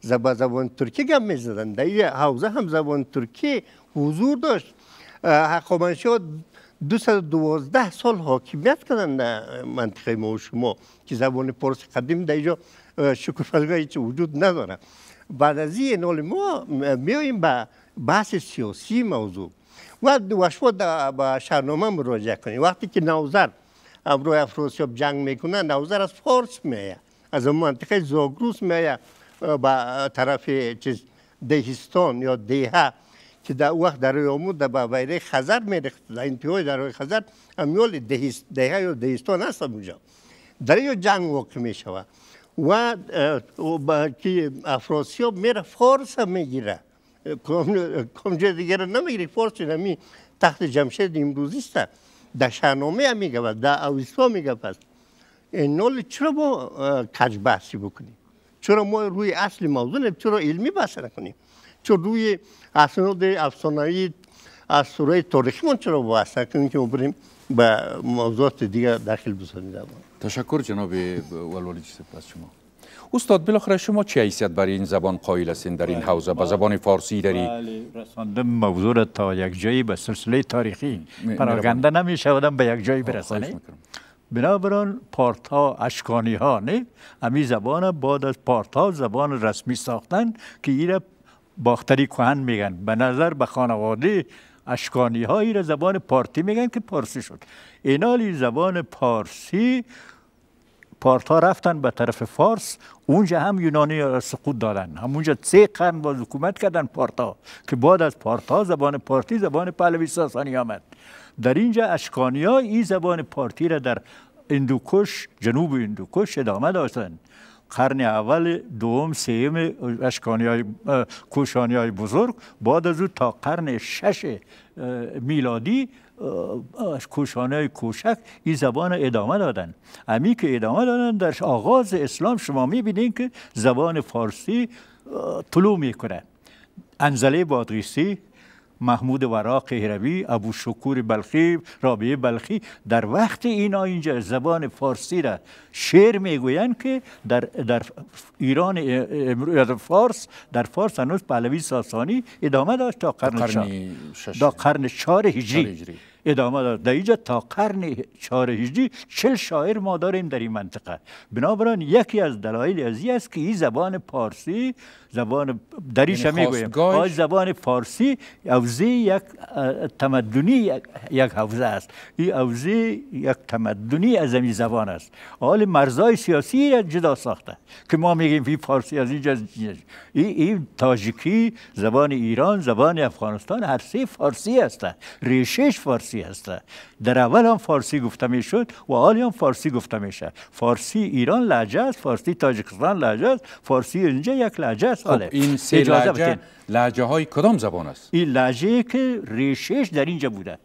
زبان زبان ترکی گم می در این حوزه هم زبان ترکی حضور داشت حقامنشی ها 212 سال حاکمیت کردن در منطقه ما و شما که زبان پرس قدیم در اینجا هیچ وجود نداره بعد از این نال ما میاییم به بحث سیاسی موضوع و دوشو به شرنامه مراجعه کنیم وقتی که نوزر امروی افراسیاب جنگ میکنه نوزر از فارس میه از منطقه زاگروس میه به طرف چیز دهستان یا دیها که در وقت در آمود در بیره خزر میرخت در انتهای در خزر امیال دهیست دهه یا دهستان هست اونجا در اینجا جنگ واقع میشود و با که افراسیاب میره فارس هم میگیره کمجه دیگر نمیگیره فارس نمی تحت جمشید امروزی است در شهرنامه هم میگه و در اویستا میگه پس این چرا با کج بحثی بکنیم چرا ما روی اصل موضوع نیم چرا علمی بحث نکنیم چرا روی اسناد افسانایی از سوره تاریخی من چرا بحث نکنیم که ما بریم به موضوعات دیگه داخل بزنیم تشکر جناب ولولی سپس شما استاد بالاخره شما چه حیثیت برای این زبان قائل هستین در این بله، حوزه به بله. زبان فارسی داری بله، رساندم موضوع تا یک جایی به سلسله تاریخی پراگنده شودم به یک جایی برسانم. بنابراین پارتا اشکانی ها امی زبان بعد از پارتا زبان رسمی ساختن که ایره باختری کهن میگن به نظر به خانواده اشکانی ها را زبان پارتی میگن که پارسی شد اینالی زبان پارسی پارتا رفتن به طرف فارس اونجا هم یونانی را سقوط دادن همونجا سه قرن باز حکومت کردن پارتا که بعد از پارتا زبان پارتی زبان پهلوی ساسانی آمد در اینجا اشکانیا این زبان پارتی را در اندوکش جنوب اندوکش ادامه داشتن قرن اول دوم سوم اشکانی های های بزرگ بعد از او تا قرن شش میلادی از کوشانه کوشک این زبان ادامه دادن امی که ادامه دادن در آغاز اسلام شما میبینید که زبان فارسی طلوع میکنه انزله بادغیسی محمود ورا قهروی ابو شکور بلخی رابعه بلخی در وقت اینا اینجا زبان فارسی را شعر میگویند که در, در ایران در فارس در فارس هنوز پهلوی ساسانی ادامه داشت تا قرن, قرن تا قرن چهار هجری ادامه در اینجا تا قرن چهار هجری چل شاعر ما داریم در این منطقه بنابراین یکی از دلایل از است که این زبان پارسی زبان دریش یعنی میگویم زبان فارسی اوزی یک تمدنی یک, حوزه است این اوزی یک تمدنی از این زبان است حال مرزای سیاسی جدا ساخته که ما میگیم این فارسی از اینجا این این تاجیکی زبان ایران زبان افغانستان هر سه فارسی هستند ریشش فارسی فارسی در اول هم فارسی گفته می شد و حالی هم فارسی گفته شد فارسی ایران لحجه است فارسی تاجکستان لحجه است فارسی اینجا یک لحجه است خب این سه لهجه های کدام زبان است این لحجه که ریشش در اینجا بوده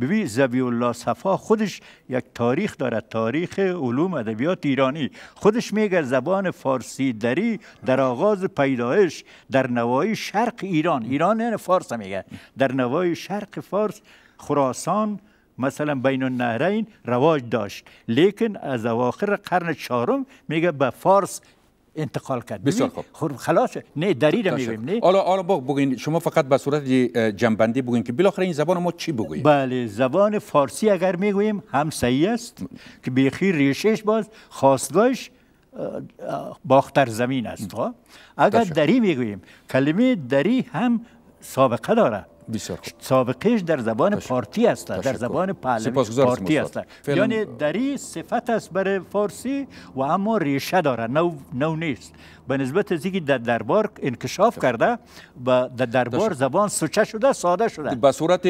ببین زبی الله صفا خودش یک تاریخ دارد تاریخ علوم ادبیات ایرانی خودش میگه زبان فارسی دری در آغاز پیدایش در نوای شرق ایران ایران یعنی فارس میگه در نوای شرق فارس خراسان مثلا بین النهرین رواج داشت لیکن از اواخر قرن چهارم میگه به فارس انتقال کرد بسیار خوب خب خلاص نه دری میگیم نه حالا حالا بگین شما فقط به صورت جنبندی بگین که بالاخره این زبان ما چی بگوییم بله زبان فارسی اگر میگوییم هم صحیح است که خیر ریشش باز خواستگاهش باختر زمین است خب؟ اگر دری میگوییم کلمه دری هم سابقه داره بسیار خوب. در زبان تشکر. پارتی است در زبان پهلوی پارتی است یعنی دری صفت است برای فارسی و اما ریشه داره نو, نو نیست به نسبت از اینکه در دربار انکشاف تشکر. کرده و در دربار زبان سوچه شده ساده شده به صورت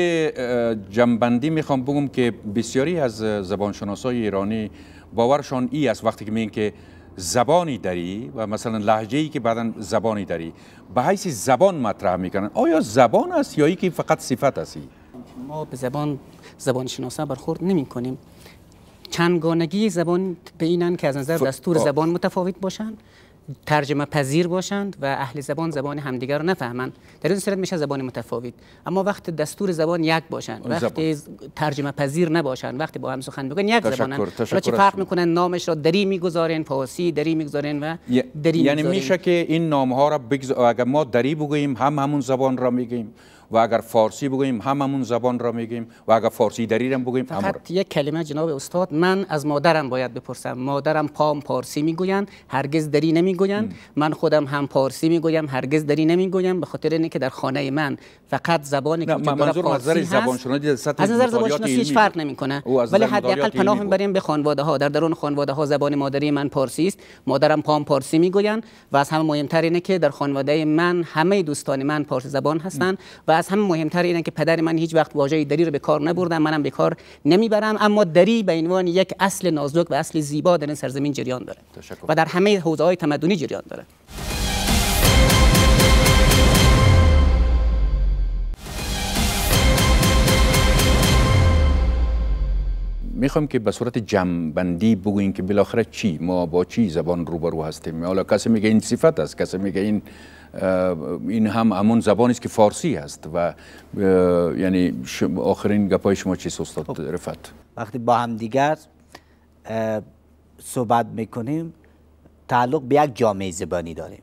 جنبندی میخوام بگم که بسیاری از زبانشناسای ایرانی باورشان ای است وقتی که میگن که زبانی داری و مثلا لحجه ای که بعدا زبانی داری به حیث زبان مطرح میکنن آیا زبان است یا ای که فقط صفت است ما به زبان زبان شناسا برخورد نمی کنیم چندگانگی زبان به اینن که از نظر دستور زبان متفاوت باشن ترجمه پذیر باشند و اهل زبان زبان همدیگر رو نفهمند در این صورت میشه زبان متفاوت اما وقت دستور زبان یک باشند وقتی ترجمه پذیر نباشند وقتی با هم سخن بگن یک زبانند تشکر چه فرق میکنن نامش را دری میگذارن پاسی دری میگذارن و دری یعنی میشه که این نام ها را اگر ما دری بگوییم هم همون زبان را میگیم و اگر فارسی بگوییم هممون زبان را میگیم و اگر فارسی دریرم بگوییم فقط یک کلمه جناب استاد من از مادرم باید بپرسم مادرم پام پارسی میگویند هرگز دری نمیگویند من خودم هم پارسی میگویم هرگز دری نمیگویم به خاطر اینکه در خانه من فقط زبانی که منظور نظر زبان شناسی از نظر زبان شناسی هیچ فرق نمیکنه ولی حداقل پناه میبریم به خانواده ها در درون خانواده ها زبان مادری من پارسی است مادرم پام پارسی میگوین و از همه مهمتر اینه که در خانواده من همه دوستان من پارسی زبان هستند و از همه مهمتر اینه که پدر من هیچ وقت واژه دری رو به کار نبردم منم به کار نمیبرم اما دری به عنوان یک اصل نازک و اصل زیبا در این سرزمین جریان داره و در همه حوزه های تمدنی جریان داره میخوام که به صورت بندی بگوین که بالاخره چی ما با چی زبان روبرو هستیم حالا کسی میگه این صفت است کسی میگه این این هم همون زبانی است که فارسی است و یعنی آخرین گپای شما چیست استاد خب. رفت وقتی با هم دیگر صحبت میکنیم تعلق به یک جامعه زبانی داریم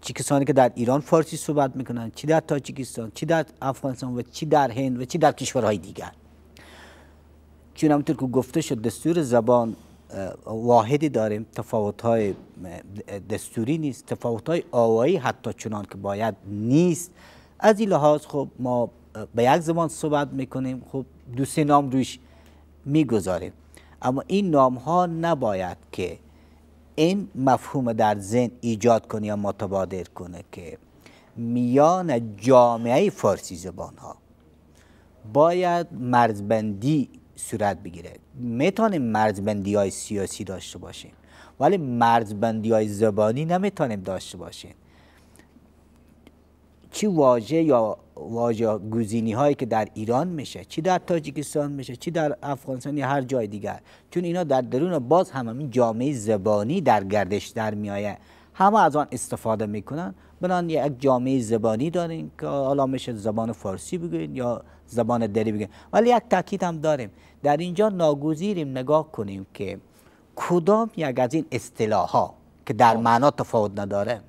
چی کسانی که در ایران فارسی صحبت میکنن چی در تاجیکستان چی در افغانستان و چی در هند و چی در کشورهای دیگر چون همونطور که گفته شد دستور زبان واحدی داریم تفاوت های دستوری نیست تفاوت های آوایی حتی چنان که باید نیست از این لحاظ خب ما به یک زمان صحبت میکنیم خب دو سه نام روش میگذاریم اما این نام ها نباید که این مفهوم در ذهن ایجاد کنه یا متبادر کنه که میان جامعه فارسی زبان ها باید مرزبندی صورت بگیره میتونیم مرزبندی های سیاسی داشته باشیم ولی مرزبندی های زبانی نمیتونیم داشته باشیم چی واژه یا واژه گزینی هایی که در ایران میشه چی در تاجیکستان میشه چی در افغانستان یا هر جای دیگر چون اینا در درون باز هم همین جامعه زبانی در گردش در میایه همه از آن استفاده میکنن بنان یک جامعه زبانی دارین که حالا میشه زبان فارسی بگوین یا زبان دری بگیم ولی یک تاکید هم داریم در اینجا ناگزیریم نگاه کنیم که کدام یک از این اصطلاح ها که در خب. معنا تفاوت نداره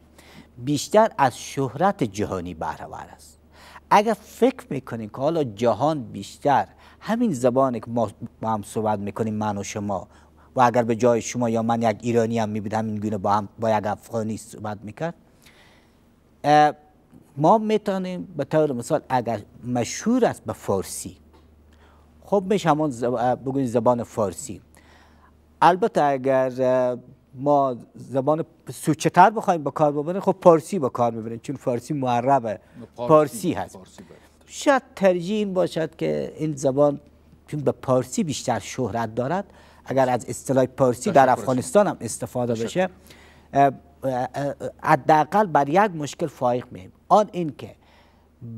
بیشتر از شهرت جهانی بهرهور است اگر فکر میکنیم که حالا جهان بیشتر همین زبانی که ما با هم صحبت میکنیم من و شما و اگر به جای شما یا من یک ایرانی هم میبود همین گونه با هم با یک افغانی صحبت میکرد ما میتونیم به طور مثال اگر مشهور است به فارسی خب میشه همان زبان, زبان فارسی البته اگر ما زبان سوچتر بخوایم به کار ببریم خب پارسی به کار ببریم چون فارسی معربه پارسی هست شاید ترجیح این باشد که این زبان چون به پارسی بیشتر شهرت دارد اگر از اصطلاح پارسی در افغانستان هم استفاده بشه حداقل بر یک مشکل فایق میم آن این که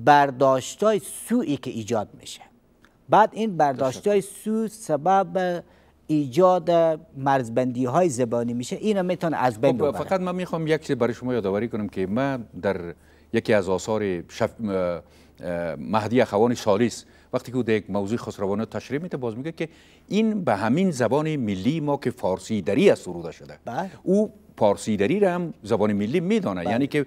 برداشتای سویی که ایجاد میشه بعد این برداشتای سو سبب ایجاد مرزبندی های زبانی میشه اینا میتونه از بین خب، فقط من میخوام یک چیز برای شما یادآوری کنم که من در یکی از آثار شف... مهدی اخوان سالیس وقتی که او یک موضوع خسروانه تشریح میده باز میگه که این به همین زبان ملی ما که فارسی دری از سروده شده بله. او پارسی دری هم زبان ملی میدانه بله. یعنی که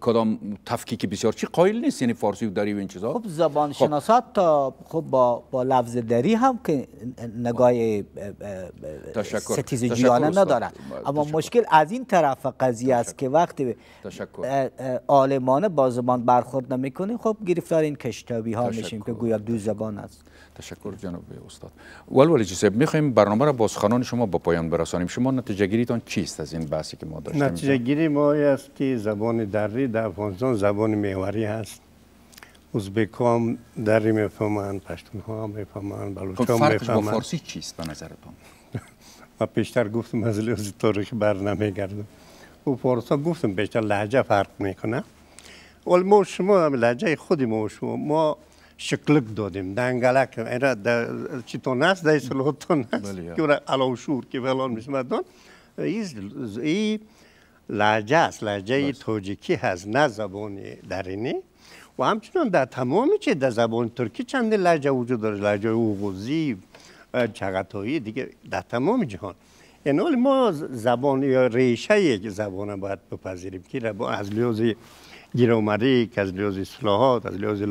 کدام تفکیک بسیار چی قائل نیست یعنی فارسی و دری و این چیزها خب زبان خب. شناسات تا خب با با لفظ دری هم که نگاه ستیز جیانه ندارن بله، اما مشکل از این طرف قضیه است که وقتی عالمانه با زبان برخورد نمیکنه خب گرفتار این کشتابی ها تشکر. میشیم که گویا دو زبان است تشکر جناب استاد ولولی جسیب میخوایم برنامه را با شما با پایان برسانیم شما نتیجه گیریتان چیست از این بحثی که ما داشتیم نتیجه گیری ما است که زبان دری در افغانستان زبان میوری هست اوزبیکام دری میفهمند پشتون ها میفهمند بلوچ خب، با فارسی چیست به نظرتان <laughs> ما پیشتر گفتم از لحاظ تاریخ برنامه نمیگردم او فارسا گفتم بیشتر لحجه فرق میکنه ولی ما شما لحجه خودی ما شما ما şıklık dodim, اینا، چی de çito nas da isloto nas, ki ora که ki velan mismadon, iz ای لحجه است لحجه بله. توجیکی هست نه زبان درینی و همچنان در تمامی چه در زبان ترکی چند لحجه وجود داره لحجه اوغوزی چغتایی دیگه در تمام جهان این یعنی ما زبان یا ریشه یک زبان باید بپذیریم که از لحاظ گیر که از لحاظ اصلاحات از لحاظ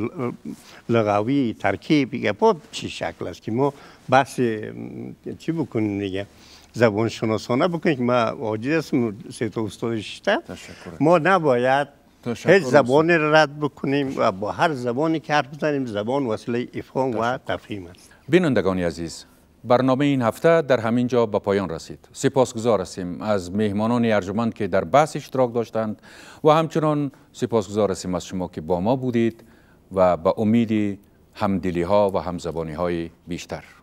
لغوی ترکیب یا خب چی شکل است که ما بحث چی بکنیم دیگه زبان شناسانه بکنیم ما واجد عاجز هستم سه تا استاد ما نباید هیچ زبانی را رد بکنیم و با هر زبانی که حرف بزنیم زبان وسیله افهام و تفهیم است بینندگان عزیز برنامه این هفته در همین جا به پایان رسید. سپاسگزار هستیم از مهمانان ارجمند که در بحث اشتراک داشتند و همچنان سپاسگزار هستیم از شما که با ما بودید و به امید همدلی ها و همزبانی های بیشتر